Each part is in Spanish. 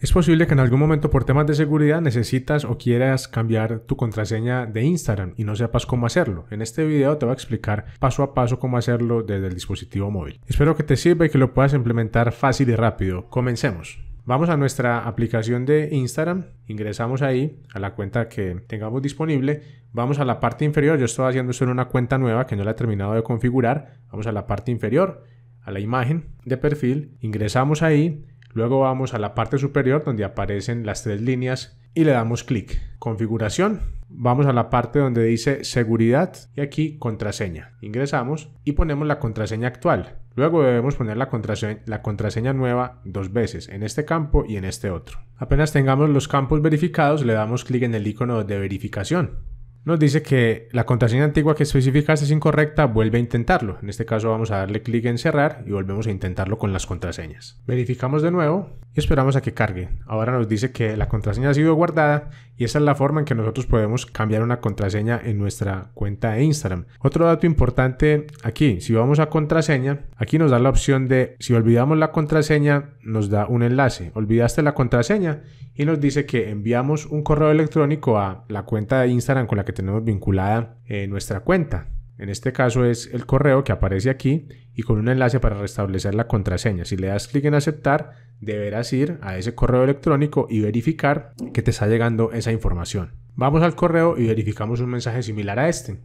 Es posible que en algún momento por temas de seguridad necesitas o quieras cambiar tu contraseña de Instagram y no sepas cómo hacerlo. En este video te voy a explicar paso a paso cómo hacerlo desde el dispositivo móvil. Espero que te sirva y que lo puedas implementar fácil y rápido. Comencemos. Vamos a nuestra aplicación de Instagram, ingresamos ahí a la cuenta que tengamos disponible, vamos a la parte inferior, yo estoy haciendo esto en una cuenta nueva que no la he terminado de configurar, vamos a la parte inferior, a la imagen de perfil, ingresamos ahí, Luego vamos a la parte superior donde aparecen las tres líneas y le damos clic. Configuración. Vamos a la parte donde dice seguridad y aquí contraseña. Ingresamos y ponemos la contraseña actual. Luego debemos poner la contraseña, la contraseña nueva dos veces, en este campo y en este otro. Apenas tengamos los campos verificados, le damos clic en el icono de verificación nos dice que la contraseña antigua que especificaste es incorrecta, vuelve a intentarlo. En este caso vamos a darle clic en cerrar y volvemos a intentarlo con las contraseñas. Verificamos de nuevo y esperamos a que cargue. Ahora nos dice que la contraseña ha sido guardada y esa es la forma en que nosotros podemos cambiar una contraseña en nuestra cuenta de Instagram. Otro dato importante aquí, si vamos a contraseña, Aquí nos da la opción de, si olvidamos la contraseña, nos da un enlace. Olvidaste la contraseña y nos dice que enviamos un correo electrónico a la cuenta de Instagram con la que tenemos vinculada eh, nuestra cuenta. En este caso es el correo que aparece aquí y con un enlace para restablecer la contraseña. Si le das clic en aceptar, deberás ir a ese correo electrónico y verificar que te está llegando esa información. Vamos al correo y verificamos un mensaje similar a este.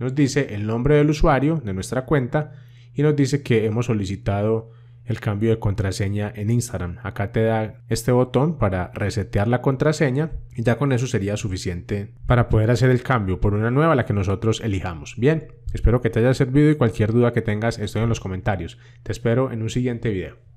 Nos dice el nombre del usuario de nuestra cuenta y nos dice que hemos solicitado el cambio de contraseña en Instagram. Acá te da este botón para resetear la contraseña y ya con eso sería suficiente para poder hacer el cambio por una nueva la que nosotros elijamos. Bien, espero que te haya servido y cualquier duda que tengas estoy en los comentarios. Te espero en un siguiente video.